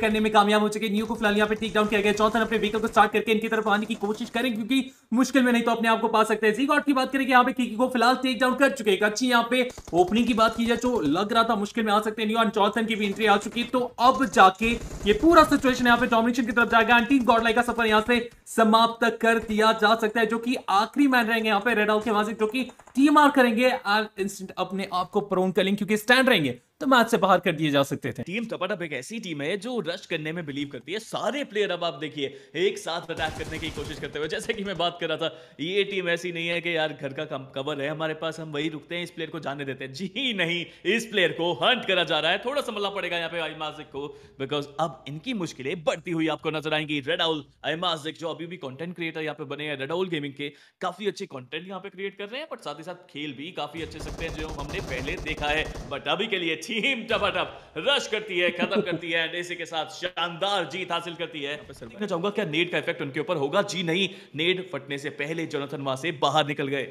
करने में कामयाब हो चुके न्यू को फिलहाल यहाँ पे टेक डाउन किया गया चौथा अपने व्हीकल को स्टार्ट करके इनकी तरफ आने की कोशिश करें क्योंकि मुश्किल में नहीं तो अपने आप को पा सकते हैं जी गॉड की बात करें यहाँ पे को फिलहाल टेक डाउन कर चुके हैं अच्छी यहाँ पे ओपनिंग की बात की जाए जो तो लग रहा था मुश्किल में आ सकते हैं न्यू एंड चौथन की भी एंट्री आ चुकी तो अब जाके ये पूरा सिचुएशन यहाँ पे डॉमिनेशन की तरफ जाएगा एंटी गॉडलाई का सफर यहाँ से समाप्त कर दिया जा सकता है जो की आखिरी मैन रहेंगे यहाँ पे रेड हाउस के वहां से जो की टीम आर करेंगे अपने आप को प्रोन कर लेंगे क्योंकि स्टैंड रहेंगे तो मैच से बाहर कर दिए जा सकते थे टीम टपाटप एक ऐसी टीम है जो रश करने में बिलीव करती है सारे प्लेयर अब आप देखिए एक साथ अटैक करने की कोशिश करते हुए जैसे कि मैं बात कर रहा था ये टीम ऐसी नहीं है कि यार घर का कवर है हमारे पास हम वही रुकते हैं इस प्लेयर को जाने देते हैं जी नहीं इस प्लेयर को हंट करा जा रहा है थोड़ा संभलना पड़ेगा यहाँ पे आईमाजिक को बिकॉज अब इनकी मुश्किलें बढ़ती हुई आपको नजर आएंगी रेडाउल आईमाजिक जो अभी भी कॉन्टेंट क्रिएटर यहाँ पे बने हैं रेडाउल गेमिंग के काफी अच्छे कॉन्टेंट यहाँ पे क्रिएट कर रहे हैं बट साथ ही साथ खेल भी काफी अच्छे सकते हैं जो हमने पहले देखा है बट अभी के लिए टीम टपाटप रश करती है खत्म करती है एनएसी के साथ शानदार जीत हासिल करती है देखना चाहूंगा क्या नेट का इफेक्ट उनके ऊपर होगा जी नहीं नेट फटने से पहले जोनाथन वहां से बाहर निकल गए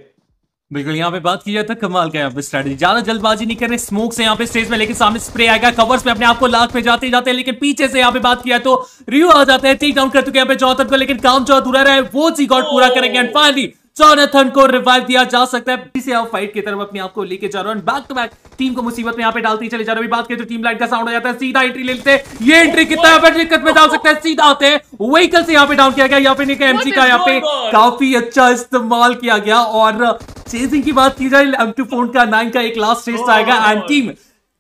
बिल्कुल यहाँ पे बात की जाए तो कमाल का यहाँ पे स्ट्रेटेजी ज्यादा जल्दबाजी नहीं कर रहे स्मोक से यहाँ पे स्टेज में लेकिन सामने स्प्रे आएगा कवर्स में अपने आप को लाख पे जाते जाते हैं लेकिन पीछे से यहाँ पे बात किया तो रियो आ जाते हैं टेक डाउन कर चुके हैं यहाँ पे चौथन को लेकिन काम जो अधूरा रहा है वो जी गॉड पूरा करेंगे एंड फाइनली जॉनथन को रिवाइव दिया जा सकता है इसे आप फाइट की तरफ अपने आप को लेके जा रहे हूं बैक टू बैक टीम को मुसीबत में यहाँ पे डालती चले जा रहे हूं बात करें तो टीम लाइट का साउंड हो जाता है सीधा एंट्री ले लेते हैं ये एंट्री कितना दिक्कत में डाल सकता है सीधा आते हैं व्हीकल से यहाँ पे डाउन किया गया यहाँ पे एमसी का यहाँ पे काफी अच्छा इस्तेमाल किया गया और चेजिंग की बात की जाए एम टू का नाइन का एक लास्ट रेस oh आएगा एंड टीम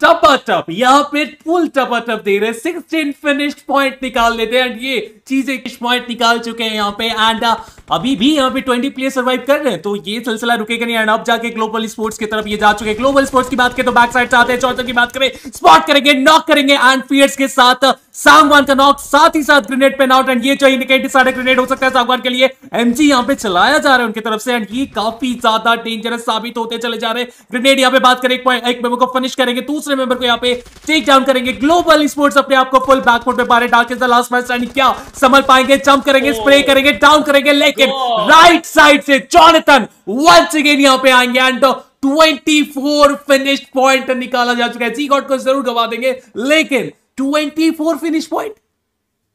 टपा टप यहाँ पे फुल टपा टप दे रहे सिक्सटीन फिनिश पॉइंट निकाल लेते हैं एंड ये चीजें किस पॉइंट निकाल चुके हैं यहाँ पे एंड अभी भी यहाँ पे ट्वेंटी प्लेयर सर्वाइव कर रहे हैं तो ये सिलसिला रुकेगा नहीं एंड अब जाके ग्लोबल स्पोर्ट्स की तरफ ये जा चुके ग्लोबल स्पोर्ट्स की बात करें तो बैक साइड से आते हैं चौथे की बात करें स्पॉट करेंगे नॉक करेंगे एंड फियर्स के साथ सांगवान का नॉक साथ ही साथ ग्रेनेड पेन आउट एंड ये जो इंडिकेटेड सारे ग्रेनेड हो सकता है सांगवान के लिए एमजी यहाँ पे चलाया जा रहा है उनकी तरफ से एंड ये काफी ज्यादा डेंजरस साबित होते चले जा रहे हैं ग्रेनेड यहाँ पे बात करें एक मेंबर को फिनिश करेंगे दूसरे मेंबर को यहाँ पे टेक डाउन करेंगे ग्लोबल स्पोर्ट्स अपने आपको फुल बैकफोर्ट पे पा रहे डार्क लास्ट मैच एंड क्या समझ पाएंगे जंप करेंगे स्प्रे oh। करेंगे डाउन करेंगे लेग विकेट राइट साइड से जॉनथन वंस अगेन यहां पे आएंगे एंड 24 फिनिश पॉइंट निकाला जा चुका है जी गॉड को जरूर गवा देंगे लेकिन 24 फिनिश पॉइंट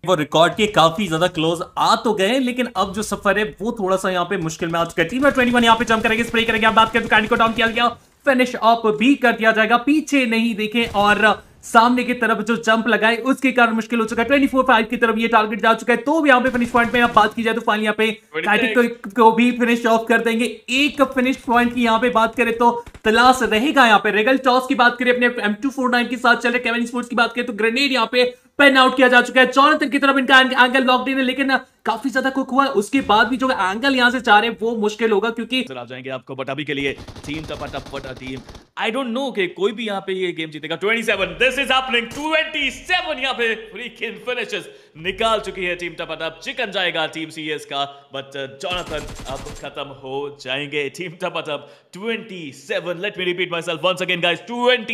वो रिकॉर्ड के काफी ज्यादा क्लोज आ तो गए लेकिन अब जो सफर है वो थोड़ा सा यहाँ पे मुश्किल में आ चुका है टीम ट्वेंटी वन यहाँ पे जम करेंगे स्प्रे करेंगे आप बात करें तो कैंडी को डाउन किया गया फिनिश अप भी कर दिया जाएगा पीछे नहीं देखें और सामने की तरफ जो जंप लगाए उसके कारण मुश्किल हो चुका है 24 फोर फाइव की तरफ ये टारगेट जा चुका है तो भी यहाँ पे फिनिश पॉइंट में आप बात की जाए तो फाइनल यहाँ पे टाइटिक को, को भी फिनिश ऑफ कर देंगे एक फिनिश पॉइंट की यहाँ पे बात करें तो तलाश रहेगा यहाँ पे रेगल टॉस की बात करें अपने एम टू फोर नाइन के साथ चल रहे स्पोर्ट्स की बात करें तो ग्रेनेड यहाँ पे पेन आउट किया जा चुका है चौनतन की तरफ इनका एंगल लॉक इन लेकिन काफी ज्यादा कुक हुआ उसके बाद भी जो एंगल यहाँ से चाह रहे हैं वो मुश्किल होगा क्योंकि आ जाएंगे आपको बट अभी के लिए टीम टपाटपट टीम आई डोंट नो के कोई भी यहाँ पे ये गेम जीतेगा 27 दिस इज हैपनिंग 27 यहाँ पे फ्रीकिंग फिनिशेस निकाल चुकी है टीम टपाटप चिकन जाएगा टीम सीएस का बट जॉनथन uh, अब खत्म हो जाएंगे टीम टपाटप 27 let me repeat myself once again guys 20